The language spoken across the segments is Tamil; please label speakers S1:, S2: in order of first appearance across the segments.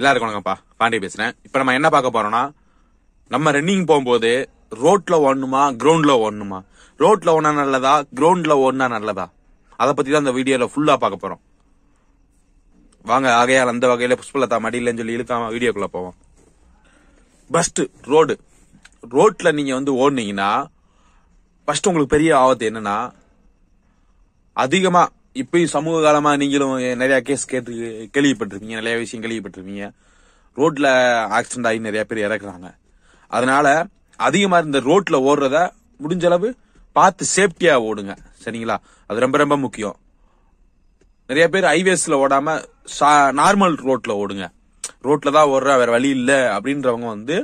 S1: எல்லாருக்கும் வணக்கம்ப்பா பாண்டி பேசுறேன் இப்போ நம்ம என்ன பார்க்க போறோம்னா நம்ம ரன்னிங் போகும்போது ரோட்ல ஓடணுமா கிரவுண்ட்ல ஓடணுமா ரோட்ல ஓடினா நல்லதா கிரவுண்ட்ல ஓடினா நல்லதா அதை பத்தி தான் இந்த வீடியோல ஃபுல்லா பார்க்க போறோம் வாங்க ஆகையால் அந்த வகையில புஷ்பலதா மடியிலன்னு சொல்லி இழுக்காம வீடியோக்குள்ள போவோம் பஸ்ட் ரோடு ரோட்ல நீங்க வந்து ஓடுனீங்கன்னா ஃபர்ஸ்ட் உங்களுக்கு பெரிய ஆபத்து என்னன்னா அதிகமாக இப்பயும் சமூக காலமா நீங்களும் நிறைய கேஸ் கேட்டு கேள்விப்பட்டிருப்பீங்க நிறைய விஷயம் கேள்விப்பட்டிருப்பீங்க ரோட்ல ஆக்சிடென்ட் ஆகி நிறைய பேர் இறக்குறாங்க அதனால அதிகமா இந்த ரோட்ல ஓடுறத முடிஞ்ச அளவு பார்த்து சேஃப்டியா ஓடுங்க சரிங்களா அது ரொம்ப ரொம்ப முக்கியம் நிறைய பேர் ஹைவேஸ்ல ஓடாம நார்மல் ரோட்ல ஓடுங்க ரோட்ல தான் ஓடுற வேற வழி இல்லை அப்படின்றவங்க வந்து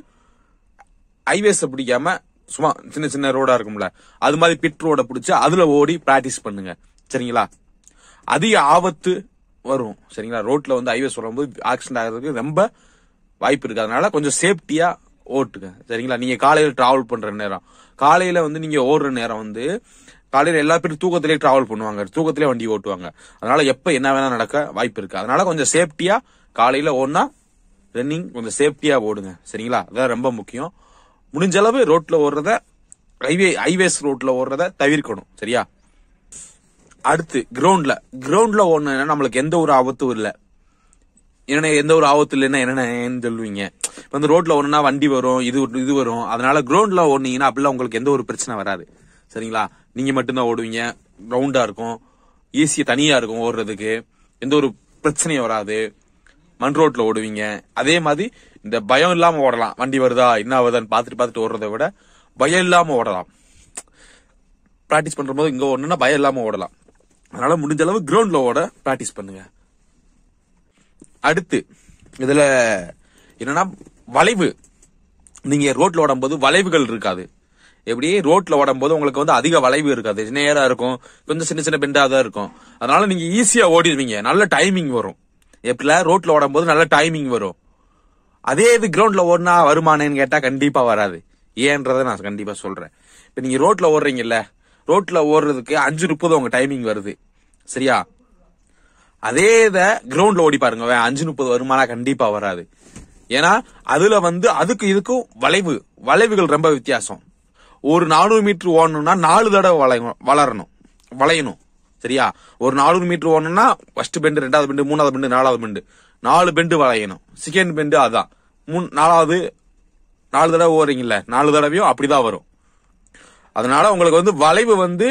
S1: ஹைவேஸ் பிடிக்காம சும்மா சின்ன சின்ன ரோடா இருக்கும்ல அது மாதிரி பிட் ரோட பிடிச்சி அதுல ஓடி பிராக்டிஸ் பண்ணுங்க சரிங்களா அதிக ஆபத்து வரும் சரிங்களா ரோட்ல வந்து ஹைவேஸ் வரும்போது ஆக்சிடென்ட் ஆகிறதுக்கு ரொம்ப வாய்ப்பு இருக்கு அதனால கொஞ்சம் சேஃப்டியா ஓட்டுங்க சரிங்களா நீங்க காலையில டிராவல் பண்ற நேரம் காலையில வந்து நீங்க ஓடுற நேரம் வந்து காலையில எல்லா பேரும் தூக்கத்திலே டிராவல் பண்ணுவாங்க தூக்கத்திலே வண்டி ஓட்டுவாங்க அதனால எப்ப என்ன வேணா நடக்க வாய்ப்பு இருக்கு அதனால கொஞ்சம் சேஃப்டியா காலையில ஓடினா ரன்னிங் கொஞ்சம் சேஃப்டியா ஓடுங்க சரிங்களா அதான் ரொம்ப முக்கியம் முடிஞ்ச அளவு ரோட்ல ஓடுறத ஹைவே ஹைவேஸ் ரோட்ல ஓடுறத தவிர்க்கணும் சரியா அடுத்து கிரவுண்ட்ல கிரவுண்ட்ல ஒண்ணு நம்மளுக்கு எந்த ஒரு ஆபத்தும் இல்லை என்ன எந்த ஒரு ஆபத்து இல்லைன்னா என்னென்னு சொல்லுவீங்க இப்போ வந்து ரோட்ல ஒன்றுனா வண்டி வரும் இது இது வரும் அதனால கிரவுண்ட்ல ஓடுனீங்கன்னா அப்படிலாம் உங்களுக்கு எந்த ஒரு பிரச்சனை வராது சரிங்களா நீங்க மட்டும்தான் ஓடுவீங்க ரவுண்டா இருக்கும் ஏசியை தனியா இருக்கும் ஓடுறதுக்கு எந்த ஒரு பிரச்சனையும் வராது மண் ரோட்ல ஓடுவீங்க அதே மாதிரி இந்த பயம் இல்லாம ஓடலாம் வண்டி வருதா என்ன வருதான்னு பார்த்துட்டு பார்த்துட்டு ஓடுறத விட பயம் இல்லாம ஓடலாம் ப்ராக்டிஸ் பண்ற போது இங்க ஓடணும்னா பயம் இல்லாம ஓடலாம் அதனால முடிஞ்ச அளவு கிரவுண்ட் லோவோட ப்ராக்டிஸ் பண்ணுங்க அடுத்து இதுல என்னன்னா வளைவு நீங்க ரோட்ல ஓடும்போது வளைவுகள் இருக்காது எப்படி ரோட்ல ஓடும்போது உங்களுக்கு வந்து அதிக வளைவு இருக்காது நேரா இருக்கும் கொஞ்சம் சின்ன சின்ன பெண்டா தான் இருக்கும் அதனால நீங்க ஈஸியா ஓடிடுவீங்க நல்ல டைமிங் வரும் எப்படில ரோட்ல ஓடும்போது நல்ல டைமிங் வரும் அதே இது கிரவுண்ட்ல ஓடினா வருமானேன்னு கேட்டா கண்டிப்பா வராது ஏன்றத நான் கண்டிப்பா சொல்றேன் இப்ப நீங்க ரோட்ல ஓடுறீங்கல்ல ரோட்ல ஓடுறதுக்கு அஞ்சு முப்பது உங்க டைமிங் வருது சரியா அதே இதை கிரவுண்ட்ல ஓடி பாருங்க அஞ்சு முப்பது வருமானா கண்டிப்பா வராது ஏன்னா அதுல வந்து அதுக்கு இதுக்கும் வளைவு வளைவுகள் ரொம்ப வித்தியாசம் ஒரு நானூறு மீட்டர் ஓடணும்னா நாலு தடவை வளை வளரணும் வளையணும் சரியா ஒரு நானூறு மீட்டர் ஓடணும்னா ஃபர்ஸ்ட் பெண்டு ரெண்டாவது பெண்டு மூணாவது பெண்டு நாலாவது பெண்டு நாலு பெண்டு வளையணும் செகண்ட் பெண்டு அதான் மூணு நாலாவது நாலு தடவை ஓடுறீங்கல்ல நாலு தடவையும் அப்படிதான் வரும் அதனால உங்களுக்கு வந்து வளைவு வந்து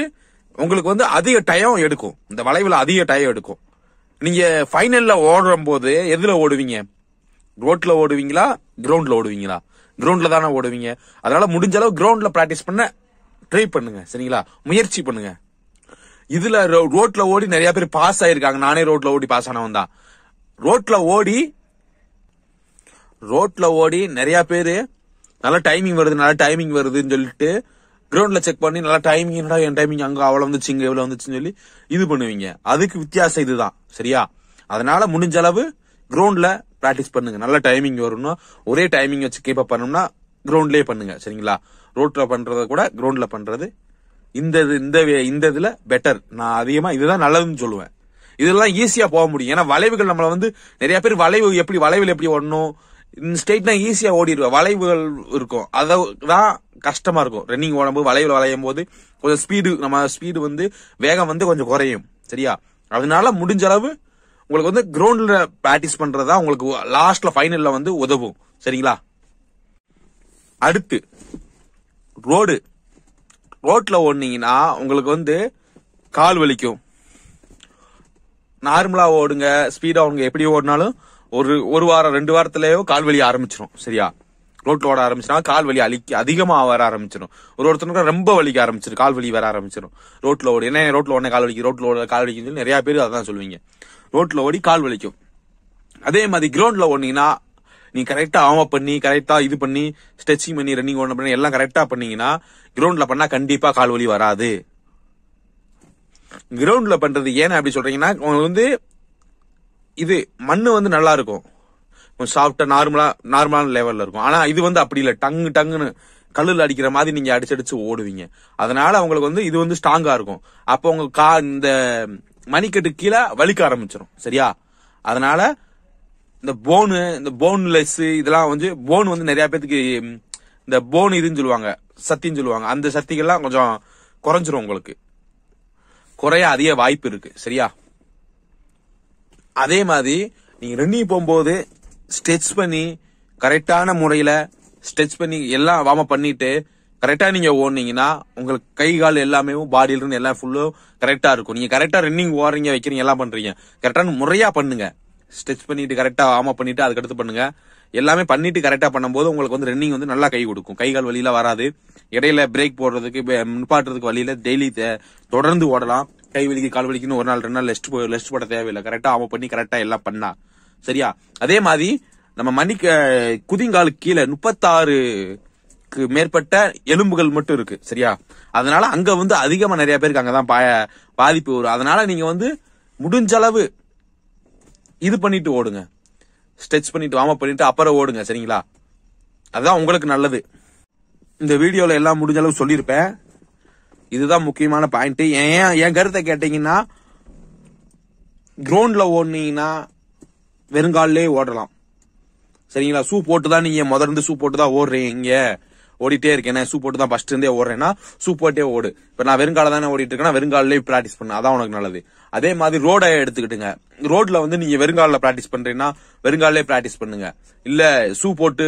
S1: உங்களுக்கு வந்து அதிக டயம் எடுக்கும் இந்த வளைவில் அதிக டயம் எடுக்கும் நீங்க ஃபைனலில் ஓடுற போது எதுல ஓடுவீங்க ரோட்ல ஓடுவீங்களா கிரவுண்ட்ல ஓடுவீங்களா கிரவுண்ட்ல தானே ஓடுவீங்க அதனால முடிஞ்ச அளவு கிரவுண்ட்ல பிராக்டிஸ் பண்ண ட்ரை பண்ணுங்க சரிங்களா முயற்சி பண்ணுங்க இதுல ரோட்ல ஓடி நிறைய பேர் பாஸ் ஆயிருக்காங்க நானே ரோட்ல ஓடி பாஸ் ஆனவன் தான் ரோட்ல ஓடி ரோட்ல ஓடி நிறைய பேர் நல்ல டைமிங் வருது நல்ல டைமிங் வருதுன்னு சொல்லிட்டு கிரவுண்ட்ல செக் பண்ணி நல்லா டைமிங் என்னடா என் டைமிங் அங்க அவ்வளவு வந்துச்சு இங்க இவ்வளவு வந்துச்சுன்னு சொல்லி இது பண்ணுவீங்க அதுக்கு வித்தியாசம் இதுதான் சரியா அதனால முடிஞ்ச அளவு கிரவுண்ட்ல பிராக்டிஸ் பண்ணுங்க நல்ல டைமிங் வரும்னா ஒரே டைமிங் வச்சு கீப்பப் பண்ணணும்னா கிரவுண்ட்லயே பண்ணுங்க சரிங்களா ரோட்ல பண்றத கூட கிரவுண்ட்ல பண்றது இந்த இந்த இந்த இதுல பெட்டர் நான் அதிகமா இதுதான் நல்லதுன்னு சொல்லுவேன் இதெல்லாம் ஈஸியா போக முடியும் ஏன்னா வளைவுகள் நம்மள வந்து நிறைய பேர் வளைவு எப்படி வளைவில் எப்படி ஓடணும் ஸ்டேட்னா ஈஸியா ஓடிடுவேன் வளைவுகள் இருக்கும் அதை தான் கஷ்டமாக இருக்கும் ரன்னிங் ஓடும்போது வளைவில் வளையும் போது கொஞ்சம் ஸ்பீடு நம்ம ஸ்பீடு வந்து வேகம் வந்து கொஞ்சம் குறையும் சரியா அதனால முடிஞ்ச அளவு உங்களுக்கு வந்து கிரவுண்டில் ப்ராக்டிஸ் பண்றதா உங்களுக்கு லாஸ்ட்டில் ஃபைனலில் வந்து உதவும் சரிங்களா அடுத்து ரோடு ரோட்டில் ஓடினீங்கன்னா உங்களுக்கு வந்து கால் வலிக்கும் நார்மலாக ஓடுங்க ஸ்பீடாக அவங்க எப்படி ஓடினாலும் ஒரு ஒரு வாரம் ரெண்டு வாரத்துலேயோ கால் வலி ஆரம்பிச்சிடும் சரியா ரோட்ல ஓட ஆரம்பிச்சுனா கால் வலி அழிக்க அதிகமாக வர ஆரம்பிச்சிடும் ஒரு ஒருத்தனுக்கு ரொம்ப வலிக்க ஆரம்பிச்சிடும் கால் வலி வர ஆரம்பிச்சிடும் ரோட்ல ஓடி என்ன ரோட்ல ஓடனே கால் வலிக்கு ரோட்ல ஓட கால் வலிக்கு நிறைய பேர் அதான் சொல்லுவீங்க ரோட்ல ஓடி கால் வலிக்கும் அதே மாதிரி கிரவுண்ட்ல ஓடினீங்கன்னா நீ கரெக்டா ஆம் பண்ணி கரெக்டா இது பண்ணி ஸ்ட்ரெச்சிங் பண்ணி ரன்னிங் ஓடணும் பண்ணி எல்லாம் கரெக்டா பண்ணீங்கன்னா கிரவுண்ட்ல பண்ணா கண்டிப்பா கால் வலி வராது கிரவுண்ட்ல பண்றது ஏன் அப்படி சொல்றீங்கன்னா உங்களுக்கு வந்து இது மண்ணு வந்து நல்லா இருக்கும் கொஞ்சம் சாஃப்டா நார்மலா நார்மலான லெவல்ல இருக்கும் ஆனா இது வந்து அப்படி இல்லை டங்கு டங்குன்னு கல்லில் அடிக்கிற மாதிரி நீங்க அடிச்சடிச்சு ஓடுவீங்க அதனால அவங்களுக்கு வந்து இது வந்து ஸ்ட்ராங்கா இருக்கும் அப்போ உங்க கா இந்த மணிக்கட்டு கீழே வலிக்க ஆரம்பிச்சிடும் சரியா அதனால இந்த போனு இந்த போன்லெஸ் இதெல்லாம் வந்து போன் வந்து நிறைய பேத்துக்கு இந்த போன் இதுன்னு சொல்லுவாங்க சத்தின்னு சொல்லுவாங்க அந்த சக்திகள்லாம் கொஞ்சம் குறைஞ்சிரும் உங்களுக்கு குறைய அதிக வாய்ப்பு இருக்கு சரியா அதே மாதிரி நீங்க ரன்னிங் போகும்போது ஸ்டெச் பண்ணி கரெக்டான முறையில் ஸ்டெச் பண்ணி எல்லாம் வார்ம் அப் பண்ணிட்டு கரெக்டாக நீங்கள் ஓடுனீங்கன்னா உங்களுக்கு கை கால் எல்லாமே பாடியிலிருந்து எல்லாம் ஃபுல்லும் கரெக்டாக இருக்கும் நீங்கள் கரெக்டாக ரன்னிங் ஓடுறீங்க வைக்கிறீங்க எல்லாம் பண்ணுறீங்க கரெக்டான முறையாக பண்ணுங்க ஸ்டெச் பண்ணிட்டு கரெக்டாக வாம பண்ணிட்டு அதுக்கடுத்து பண்ணுங்க எல்லாமே பண்ணிட்டு கரெக்டாக பண்ணும்போது உங்களுக்கு வந்து ரன்னிங் வந்து நல்லா கை கொடுக்கும் கை கால் வழியில வராது இடையில பிரேக் போடுறதுக்கு முன்பாட்டுறதுக்கு வழியில டெய்லி தொடர்ந்து ஓடலாம் கை வலிக்கு கால் வலிக்குன்னு ஒரு நாள் ரெண்டு நாள் லெஸ்ட் லெஸ்ட் போட தேவையில்லை கரெக்டாக ஆம பண்ணி கரெக்டாக எல்லாம் பண்ணா சரியா அதே மாதிரி நம்ம மணிக்க குதிங்காலுக்கு கீழே முப்பத்தாறுக்கு மேற்பட்ட எலும்புகள் மட்டும் இருக்கு சரியா அதனால அங்க வந்து அதிகமா நிறைய பேருக்கு அங்கதான் பாய பாதிப்பு வரும் அதனால நீங்க வந்து முடிஞ்ச அளவு இது பண்ணிட்டு ஓடுங்க ஸ்ட்ரெச் பண்ணிட்டு வார்ம் அப் பண்ணிட்டு அப்புறம் ஓடுங்க சரிங்களா அதுதான் உங்களுக்கு நல்லது இந்த வீடியோவில் எல்லாம் முடிஞ்ச அளவு சொல்லியிருப்பேன் இதுதான் முக்கியமான பாயிண்ட் ஏன் என் கருத்தை கேட்டீங்கன்னா கிரவுண்ட்ல ஓடுனீங்கன்னா வெறுங்காலே ஓடலாம் சரிங்களா ஷூ போட்டு தான் நீங்க முதர்ந்து ஷூ போட்டு தான் ஓடுறீங்க ஓடிட்டே இருக்கேன் ஷூ போட்டு தான் ஃபர்ஸ்ட் இருந்தே ஓடுறேன்னா ஷூ போட்டே ஓடு இப்போ நான் வெறுங்கால தானே ஓடிட்டு இருக்கேன்னா வெறுங்காலே ப்ராக்டிஸ் பண்ண அதான் உனக்கு நல்லது அதே மாதிரி ரோடை எடுத்துக்கிட்டுங்க ரோட்ல வந்து நீங்க வெறுங்காலில் ப்ராக்டிஸ் பண்றீங்கன்னா வெறுங்காலே ப்ராக்டிஸ் பண்ணுங்க இல்ல ஷூ போட்டு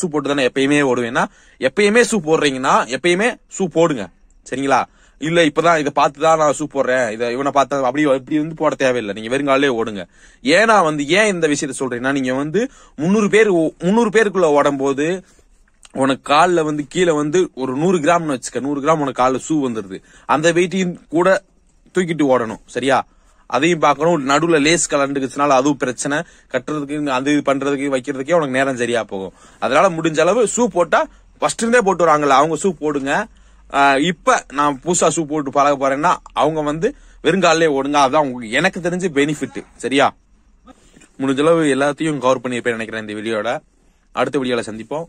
S1: ஷூ போட்டு தானே எப்பயுமே ஓடுவேன்னா எப்பயுமே ஷூ போடுறீங்கன்னா எப்பயுமே ஷூ போடுங்க சரிங்களா இல்ல இப்பதான் இதை பார்த்துதான் நான் ஷூ போடுறேன் இதை இவனை பார்த்தா அப்படி இப்படி வந்து போட தேவையில்லை நீங்க வெறுங்காலே ஓடுங்க ஏன்னா வந்து ஏன் இந்த விஷயத்த சொல்றீங்கன்னா நீங்க வந்து முந்நூறு பேர் முந்நூறு பேருக்குள்ள ஓடும் போது உனக்கு காலில் வந்து கீழே வந்து ஒரு நூறு கிராம்னு வச்சுக்க நூறு கிராம் உனக்கு காலில் ஷூ வந்துடுது அந்த வெயிட்டையும் கூட தூக்கிட்டு ஓடணும் சரியா அதையும் பார்க்கணும் நடுவில் லேஸ் கலண்டுக்குச்சுனால அதுவும் பிரச்சனை கட்டுறதுக்கு அது பண்றதுக்கு வைக்கிறதுக்கே உனக்கு நேரம் சரியா போகும் அதனால முடிஞ்ச அளவு ஷூ போட்டா ஃபர்ஸ்ட் இருந்தே போட்டு வராங்கல்ல அவங்க ஷூ போடுங்க இப்ப நான் புதுசா ஷூ போட்டு பழக போறேன்னா அவங்க வந்து வெறுங்காலே ஓடுங்க அதான் எனக்கு தெரிஞ்சு பெனிஃபிட் சரியா முடிஞ்சளவு எல்லாத்தையும் கவர் பண்ணியிருப்பேன் நினைக்கிறேன் இந்த வீடியோட அடுத்த வீடியோவில் சந்திப்போம்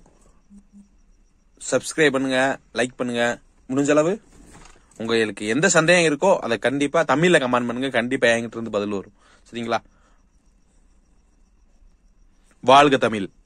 S1: சப்ஸ்கிரைப் பண்ணுங்க லைக் பண்ணுங்க முடிஞ்சளவு உங்களுக்கு எந்த சந்தேகம் இருக்கோ அதை கண்டிப்பா தமிழ்ல கமெண்ட் பண்ணுங்க கண்டிப்பா என்கிட்ட இருந்து பதில் வரும் சரிங்களா வாழ்க தமிழ்